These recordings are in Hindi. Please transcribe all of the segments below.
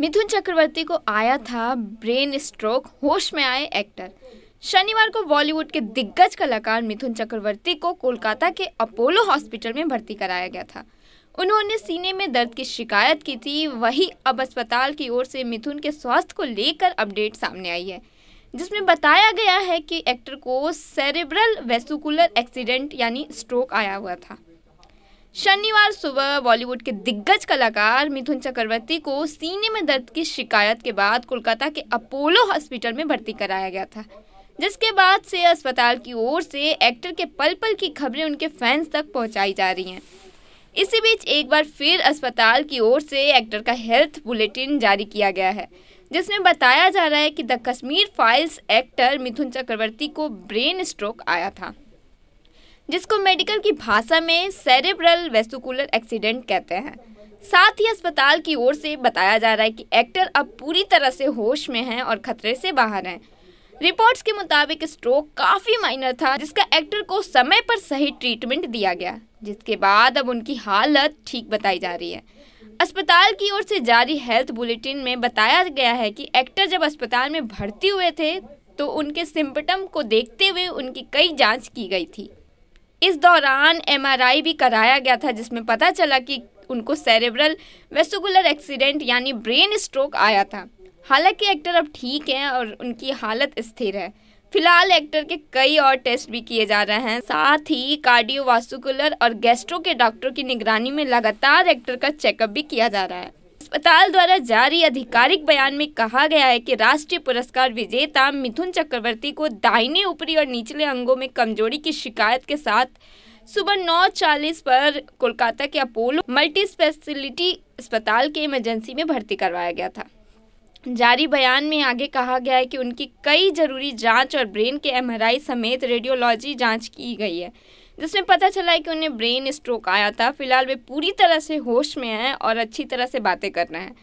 मिथुन चक्रवर्ती को आया था ब्रेन स्ट्रोक होश में आए एक्टर शनिवार को बॉलीवुड के दिग्गज कलाकार मिथुन चक्रवर्ती को कोलकाता के अपोलो हॉस्पिटल में भर्ती कराया गया था उन्होंने सीने में दर्द की शिकायत की थी वही अब अस्पताल की ओर से मिथुन के स्वास्थ्य को लेकर अपडेट सामने आई है जिसमें बताया गया है कि एक्टर को सेरेब्रल वेसुकुलर एक्सीडेंट यानी स्ट्रोक आया हुआ था शनिवार सुबह बॉलीवुड के दिग्गज कलाकार मिथुन चक्रवर्ती को सीने में दर्द की शिकायत के बाद कोलकाता के अपोलो हॉस्पिटल में भर्ती कराया गया था जिसके बाद से अस्पताल की ओर से एक्टर के पल पल की खबरें उनके फैंस तक पहुंचाई जा रही हैं इसी बीच एक बार फिर अस्पताल की ओर से एक्टर का हेल्थ बुलेटिन जारी किया गया है जिसमें बताया जा रहा है कि the Kashmir files actor Mithun Chakraborty को ब्रेन स्ट्रोक आया था जिसको मेडिकल की भाषा में सेरेब्रल वेस्टिकुलर एक्सीडेंट कहते हैं साथ ही अस्पताल की ओर से बताया जा रहा है कि एक्टर अब पूरी तरह से होश में हैं और खतरे से बाहर हैं रिपोर्ट्स के मुताबिक स्ट्रोक काफ़ी माइनर था जिसका एक्टर को समय पर सही ट्रीटमेंट दिया गया जिसके बाद अब उनकी हालत ठीक बताई जा रही है अस्पताल की ओर से जारी हेल्थ बुलेटिन में बताया गया है कि एक्टर जब अस्पताल में भर्ती हुए थे तो उनके सिम्पटम को देखते हुए उनकी कई जांच की गई थी इस दौरान एमआरआई भी कराया गया था जिसमें पता चला कि उनको सेरेब्रल वेसुकुलर एक्सीडेंट यानी ब्रेन स्ट्रोक आया था हालांकि एक्टर अब ठीक हैं और उनकी हालत स्थिर है फिलहाल एक्टर के कई और टेस्ट भी किए जा रहे हैं साथ ही कार्डियोवास्कुलर और गैस्ट्रो के डॉक्टरों की निगरानी में लगातार एक्टर का चेकअप भी किया जा रहा है अस्पताल द्वारा जारी आधिकारिक बयान में कहा गया है कि राष्ट्रीय पुरस्कार विजेता मिथुन चक्रवर्ती को दाहिने ऊपरी और निचले अंगों में कमजोरी की शिकायत के साथ सुबह नौ चालीस पर कोलकाता के अपोलो मल्टी स्पेशलिटी अस्पताल के इमरजेंसी में भर्ती करवाया गया था जारी बयान में आगे कहा गया है कि उनकी कई जरूरी जांच और ब्रेन के एमआरआई समेत रेडियोलॉजी जांच की गई है जिसमें पता चला है कि उन्हें ब्रेन स्ट्रोक आया था फिलहाल वे पूरी तरह से होश में हैं और अच्छी तरह से बातें कर रहे हैं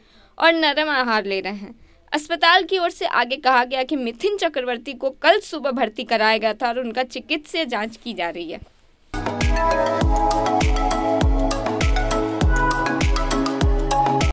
और नरम आहार ले रहे हैं अस्पताल की ओर से आगे कहा गया कि मिथिन चक्रवर्ती को कल सुबह भर्ती कराया गया था और उनका चिकित्सीय जाँच की जा रही है